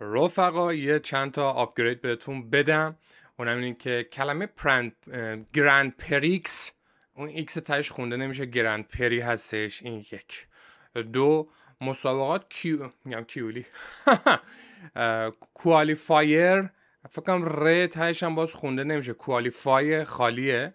رفقا یه چند تا آپگرید بهتون بدم اونم این که کلمه پرند، گراند پریکس اون ایکس تاش خونده نمیشه گرند پری هستش این یک دو مسابقات کیو میگم کیولی کوالیفایر فکرم ره ر تهش هم باز خونده نمیشه کوالیفای خالیه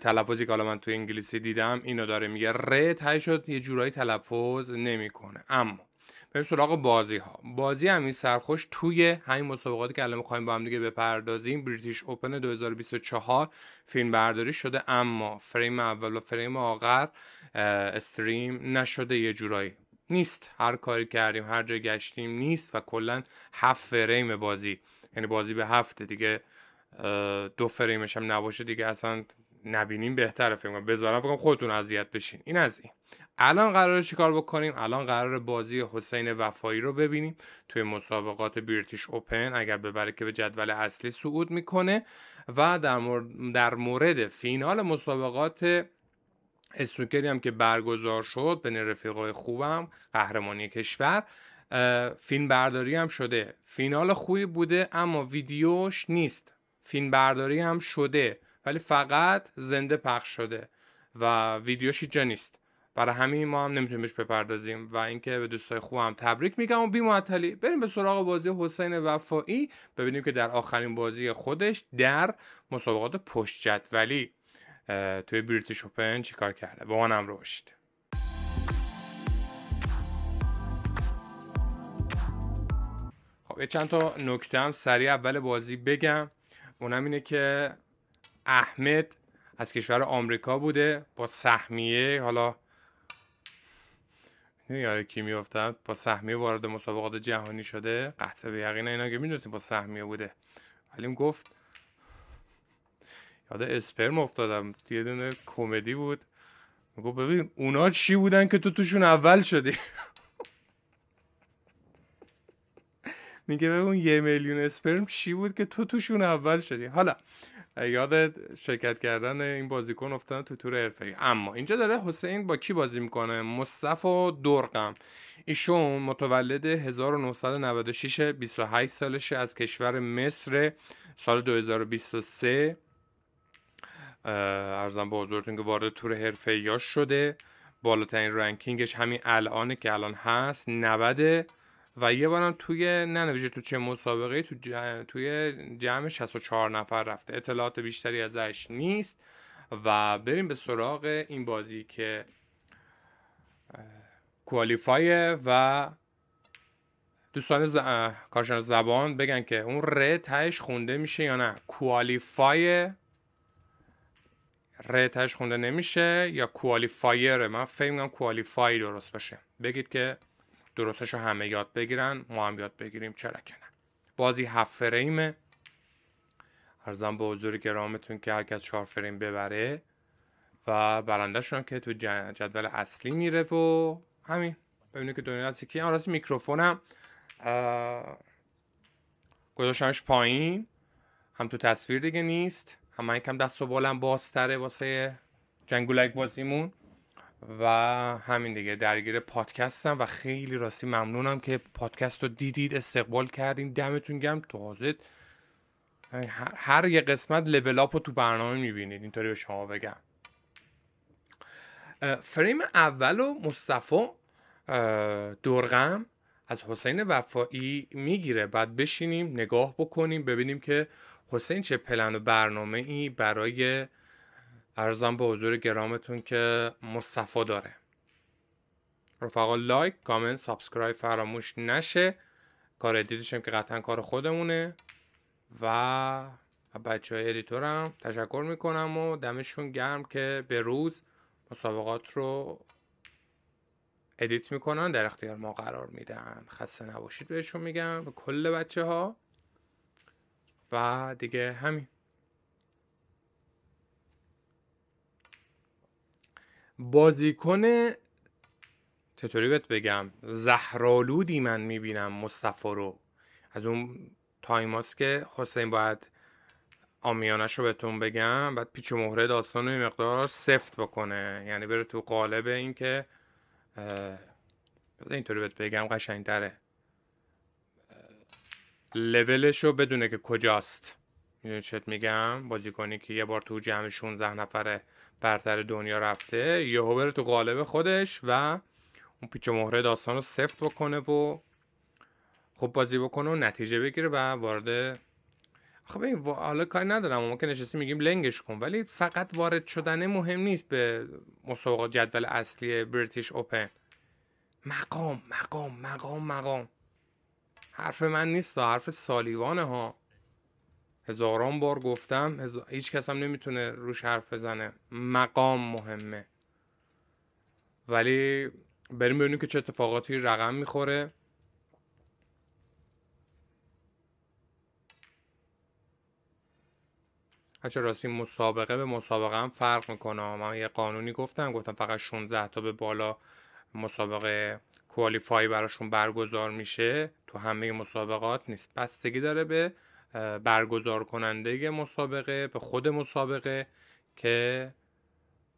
تلفظی که حالا من تو انگلیسی دیدم اینو داره میگه ره تهش شد یه جورایی تلفظ نمیکنه اما بریم سراغ بازی ها بازی همین سرخوش توی همین مسابقاتی که الان میخوایم با هم دیگه بپردازیم بریتیش اوپن 2024 فیلم برداری شده اما فریم اول و فریم آخر استریم نشده یه جورایی نیست هر کاری کردیم هر جا گشتیم نیست و کلا هفت فریم بازی یعنی بازی به هفته دیگه دو فریمش هم نباشه دیگه اصلا نبینیم بهتره فکر کنم بذارم فکر خودتون اذیت بشین این از این الان قراره چیکار بکنیم الان قرار بازی حسین وفایی رو ببینیم توی مسابقات بریتیش اوپن اگر ببره که به جدول اصلی صعود میکنه و در مورد, در مورد فینال مسابقات استوکری هم که برگزار شد بین رفیقای خوبم قهرمانی کشور فین برداری هم شده فینال خوبی بوده اما ویدیوش نیست فیلم برداری هم شده ولی فقط زنده پخش شده و ویدیوش جا نیست برای همین ما هم نمیتونیم بهش بپردازیم و اینکه به دوستای خوبم تبریک میگم و بی بریم به سراغ بازی حسین وفایی ببینیم که در آخرین بازی خودش در مسابقات پشت جدولی توی بریتیش اوپن چیکار کرده با من همراه باشید خب یه چند تا نکته هم سریع اول بازی بگم اونم اینه که احمد از کشور آمریکا بوده با سهمیه حالا یاد کی میافتد با سهمیه وارد مسابقات جهانی شده قطعه به یقین اینا که میدونستیم با سهمیه بوده اون گفت یاد اسپرم افتادم یه دونه کمدی بود میگو ببین اونا چی بودن که تو توشون اول شدی میگه ببین یه میلیون اسپرم چی بود که تو توشون اول شدی حالا یاد شرکت کردن این بازیکن افتادن تو تور حرفه اما اینجا داره حسین با کی بازی میکنه مصطفی درقم ایشون متولد 1996 28 سالشه از کشور مصر سال 2023 ارزم به حضورتون که وارد تور حرفه شده بالاترین رنکینگش همین الانه که الان هست 90 و یه بارم توی ننویجه تو چه مسابقه تو توی جمع 64 نفر رفته اطلاعات بیشتری ازش نیست و بریم به سراغ این بازی که کوالیفای و دوستان ز... کارشناس زبان بگن که اون ره تهش خونده میشه یا نه کوالیفای ر تهش خونده نمیشه یا کوالیفایر من فکر میکنم کوالیفای درست باشه بگید که درستش رو همه یاد بگیرن ما هم یاد بگیریم چرا کنه. بازی هفت فریمه ارزم به حضور گرامتون که هرکس چهار فریم ببره و برنده هم که تو جدول اصلی میره و همین ببینید که دنیا دستی از راست میکروفونم گذاشتمش پایین هم تو تصویر دیگه نیست هم من یکم دست و بالم بازتره واسه جنگولک بازیمون و همین دیگه درگیر پادکستم و خیلی راستی ممنونم که پادکست رو دیدید استقبال کردین دمتون گرم تازه هر یه قسمت لول اپ رو تو برنامه میبینید اینطوری به شما بگم فریم اول و مصطفی درغم از حسین وفایی میگیره بعد بشینیم نگاه بکنیم ببینیم که حسین چه پلن و برنامه ای برای ارزم به حضور گرامتون که مصفا داره رفقا لایک کامنت سابسکرایب فراموش نشه کار ادیتشم که قطعا کار خودمونه و بچه های ادیتورم تشکر میکنم و دمشون گرم که به روز مسابقات رو ادیت میکنن در اختیار ما قرار میدن خسته نباشید بهشون میگم به کل بچه ها و دیگه همین بازیکن چطوری بهت بگم زهرالودی من میبینم مصطفی رو از اون تایم که حسین باید آمیانش رو بهتون بگم بعد پیچ و مهره داستان رو مقدار سفت بکنه یعنی بره تو قالب این که اینطوری بهت بگم قشنگتره لولش رو بدونه که کجاست میدونی چت میگم بازیکنی که یه بار تو جمع 16 نفره برتر دنیا رفته یهو بره تو قالب خودش و اون پیچ مهره داستان رو سفت بکنه و خوب بازی بکنه و نتیجه بگیره و وارد خب این حالا کاری ندارم ما که نشستی میگیم لنگش کن ولی فقط وارد شدنه مهم نیست به مسابقه جدول اصلی بریتیش اوپن مقام مقام مقام مقام حرف من نیست حرف سالیوانه ها هزاران بار گفتم هزار... هیچ کس هم نمیتونه روش حرف بزنه مقام مهمه ولی بریم ببینیم که چه اتفاقاتی رقم میخوره هرچه راستی مسابقه به مسابقه هم فرق میکنه من یه قانونی گفتم گفتم فقط 16 تا به بالا مسابقه کوالیفای براشون برگزار میشه تو همه مسابقات نیست بستگی داره به برگزار کننده مسابقه به خود مسابقه که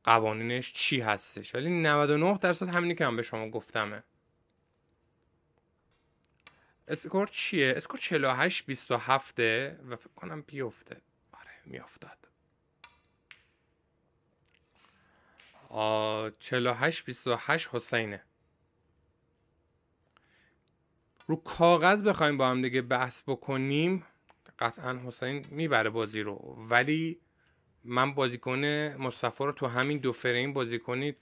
قوانینش چی هستش ولی 99 درصد همینی که من به شما گفتمه اسکور چیه؟ اسکور 48 27 و فکر کنم بیفته آره میافتاد آ 48 28 حسینه رو کاغذ بخوایم با هم دیگه بحث بکنیم قطعا حسین میبره بازی رو ولی من بازیکن مصطفی رو تو همین دو فریم بازیکنی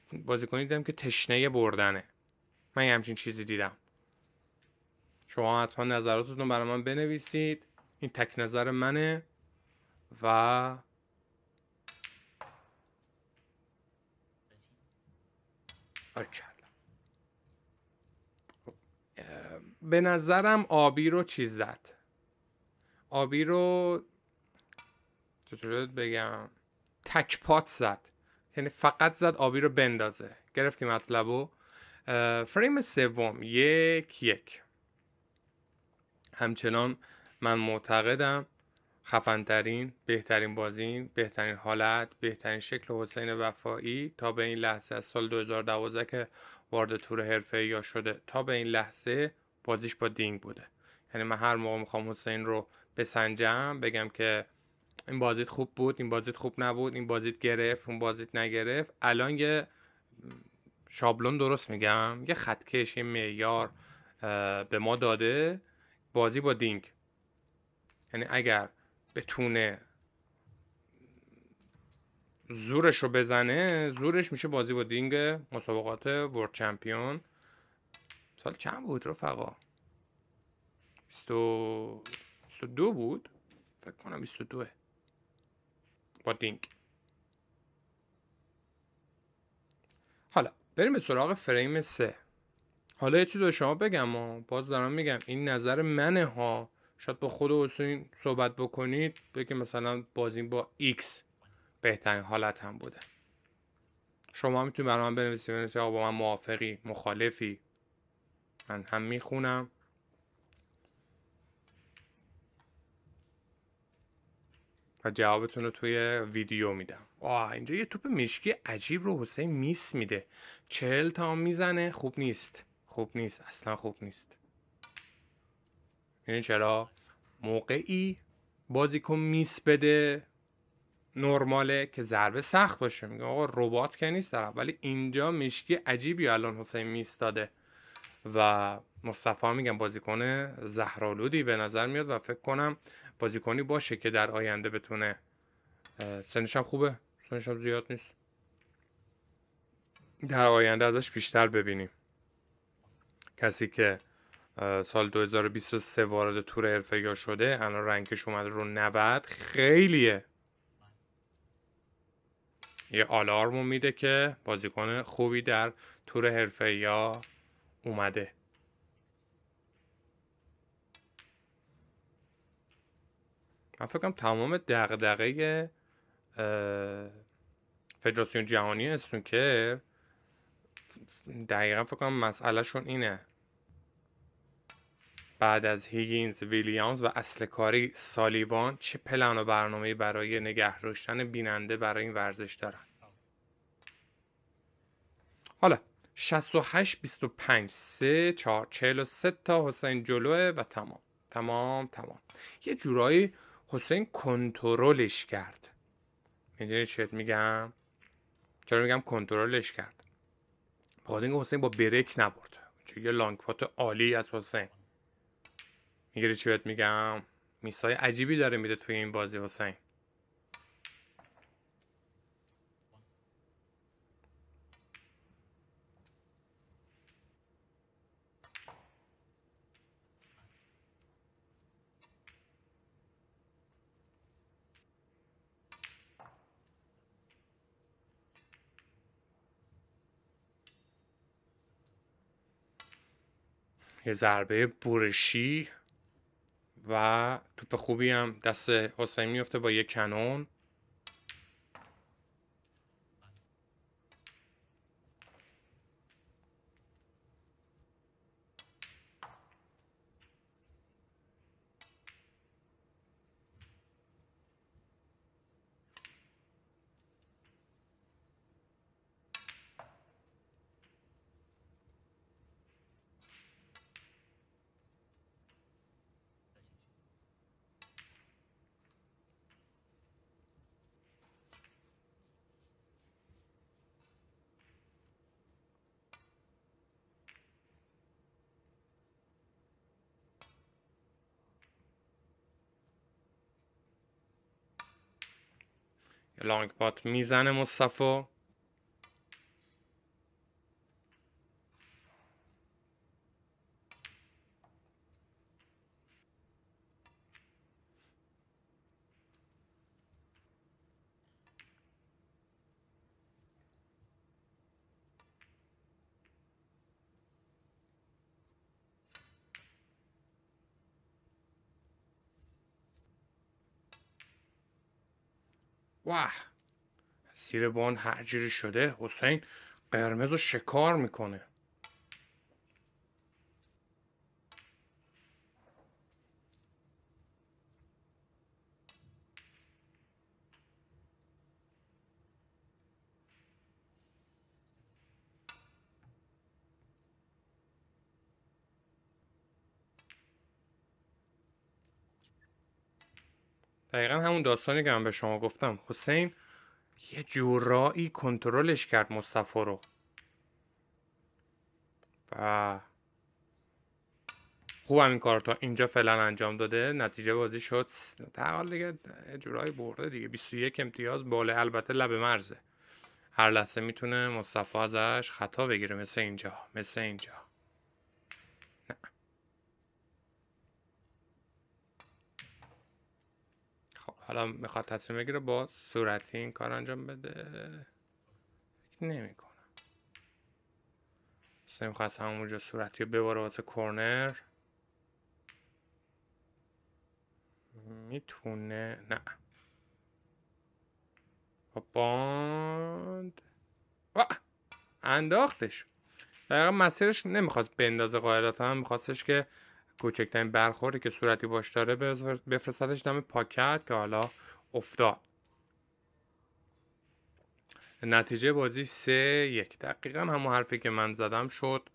دیدم که تشنه بردنه من یه همچین چیزی دیدم شما حتما نظراتتون رو برای من بنویسید این تک نظر منه و خب، به نظرم آبی رو چیز زد آبی رو چطور بگم تک پات زد یعنی فقط زد آبی رو بندازه گرفتی مطلب رو فریم سوم یک یک همچنان من معتقدم خفنترین بهترین بازین بهترین حالت بهترین شکل حسین وفایی تا به این لحظه از سال 2012 که وارد تور حرفه یا شده تا به این لحظه بازیش با دینگ بوده یعنی من هر موقع میخوام حسین رو بسنجم بگم که این بازیت خوب بود این بازیت خوب نبود این بازیت گرفت اون بازیت نگرفت الان یه شابلون درست میگم یه خطکش یه معیار به ما داده بازی با دینگ یعنی اگر بتونه زورش رو بزنه زورش میشه بازی با دینگ مسابقات ورد چمپیون سال چند بود رفقا 22 بود فکر کنم 22 با دینگ حالا بریم به سراغ فریم 3 حالا یه چیز به شما بگم و باز دارم میگم این نظر منه ها شاید با خود حسین صحبت بکنید بگه مثلا بازی با X بهترین حالت هم بوده شما میتونید برای من بنویسید بنویسید آقا با من موافقی مخالفی من هم میخونم و جوابتون رو توی ویدیو میدم آه اینجا یه توپ مشکی عجیب رو حسین میس میده چهل تا میزنه خوب نیست خوب نیست اصلا خوب نیست یعنی چرا موقعی بازیکن میس بده نرماله که ضربه سخت باشه میگه آقا ربات که نیست طرف ولی اینجا مشکی عجیبی الان حسین میس داده و مصطفی میگم بازیکن زهرالودی به نظر میاد و فکر کنم بازیکنی باشه که در آینده بتونه سنش خوبه سنش زیاد نیست در آینده ازش بیشتر ببینیم کسی که سال 2023 وارد تور یا شده الان رنگش اومده رو 90 خیلیه یه آلارمو میده که بازیکن خوبی در تور یا اومده من فکر کنم تمام دغدغه فدراسیون جهانی اسنوکر دقیقا فکر کنم شون اینه بعد از هیگینز ویلیامز و اصل کاری سالیوان چه پلن و برنامه برای نگه داشتن بیننده برای این ورزش دارن حالا 68 25 3 4 43 تا حسین جلوه و تمام تمام تمام یه جورایی حسین کنترلش کرد میدونی چت میگم چرا میگم کنترلش کرد بخاطر اینکه حسین با برک نبرد چون یه لانگ پات عالی از حسین میگیری چی بهت میگم میسای عجیبی داره میده توی این بازی حسین یه ضربه برشی و توپ خوبی هم دست حسین میفته با یه کنون لانگ پات میزنه مصطفی واه زیر بان هر شده حسین قرمز رو شکار میکنه دقیقا همون داستانی که من به شما گفتم حسین یه جورایی کنترلش کرد مصطفی رو و خوب هم این کار تا اینجا فعلا انجام داده نتیجه بازی شد در دیگه جورایی برده دیگه 21 امتیاز باله البته لب مرزه هر لحظه میتونه مصطفی ازش خطا بگیره مثل اینجا مثل اینجا حالا میخواد تصمیم بگیره با صورتی این کار انجام بده فکر نمی کنم میخواست همونجا صورتی رو بباره واسه کورنر میتونه نه با باند انداختش دقیقا مسیرش نمیخواست بندازه قاعدتا میخواستش که کوچکترین برخوردی که صورتی باش داره بفرستدش دم پاکت که حالا افتاد نتیجه بازی سه یک دقیقا همون حرفی که من زدم شد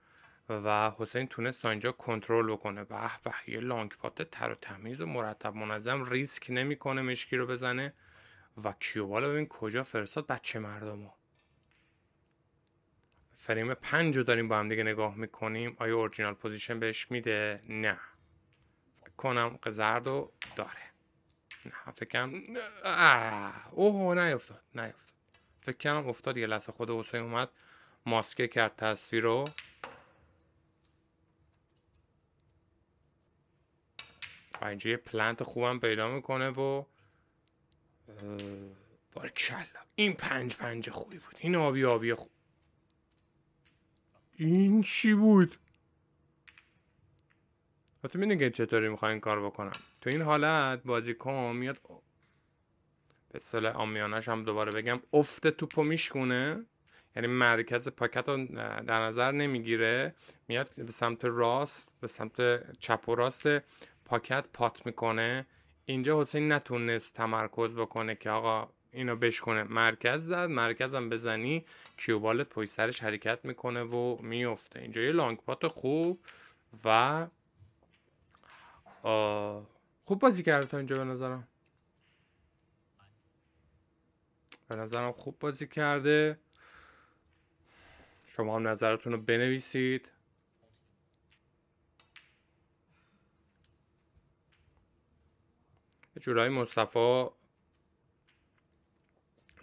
و حسین تونست تا اینجا کنترل بکنه به به یه لانگ پات تر و تمیز و مرتب منظم ریسک نمیکنه مشکی رو بزنه و کیوبالا ببین کجا فرستاد بچه مردمو فریم پنج رو داریم با هم دیگه نگاه میکنیم آیا اورجینال پوزیشن بهش میده نه فکر کنم قزرد رو داره نه فکر کنم اوه نیفتاد نیفتاد فکر کنم افتاد یه لحظه خود حسین اومد ماسکه کرد تصویر رو و اینجا یه پلنت خوبم پیدا میکنه و بارکشالله این پنج پنج خوبی بود این آبی آبی خوب این چی بود تو میدونی که چطوری میخوای این کار بکنم تو این حالت بازیکن میاد به سال آمیانش هم دوباره بگم افت توپو میشکونه یعنی مرکز پاکت رو در نظر نمیگیره میاد به سمت راست به سمت چپ و راست پاکت پات میکنه اینجا حسین نتونست تمرکز بکنه که آقا اینو بشکنه مرکز زد مرکزم بزنی کیوبالت پای سرش حرکت میکنه و میفته اینجا یه لانگ پات خوب و خوب بازی کرده تا اینجا به نظرم به نظرم خوب بازی کرده شما هم نظرتون رو بنویسید جورایی مصطفی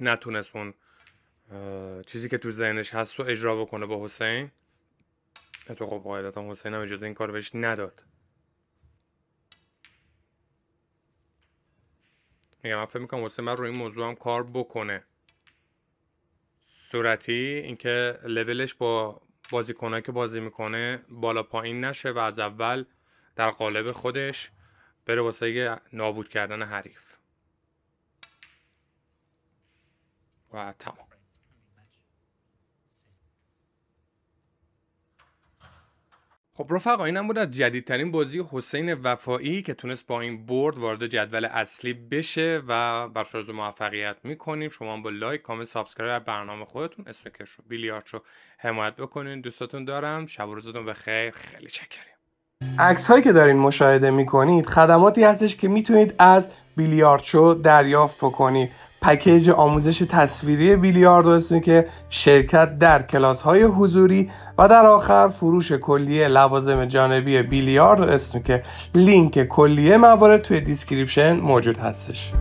نتونست اون چیزی که تو ذهنش هست رو اجرا بکنه با حسین تو خب قاعدتا حسین هم اجازه این کار بهش نداد میگم من فکر میکنم حسین من رو این موضوع هم کار بکنه صورتی اینکه لولش با ها که بازی میکنه بالا پایین نشه و از اول در قالب خودش بره واسه نابود کردن حریف و تمام خب رفقا اینم بود از جدیدترین بازی حسین وفایی که تونست با این برد وارد جدول اصلی بشه و برش موفقیت میکنیم شما با لایک کامنت سابسکرایب برنامه خودتون کش رو بیلیارد رو حمایت بکنین دوستاتون دارم شب و روزتون بخیر خیلی چکریم عکس هایی که دارین مشاهده میکنید خدماتی هستش که میتونید از بیلیاردشو دریافت بکنی پکیج آموزش تصویری بیلیارد اسمی که شرکت در کلاس های حضوری و در آخر فروش کلیه لوازم جانبی بیلیارد اسمی که لینک کلیه موارد توی دیسکریپشن موجود هستش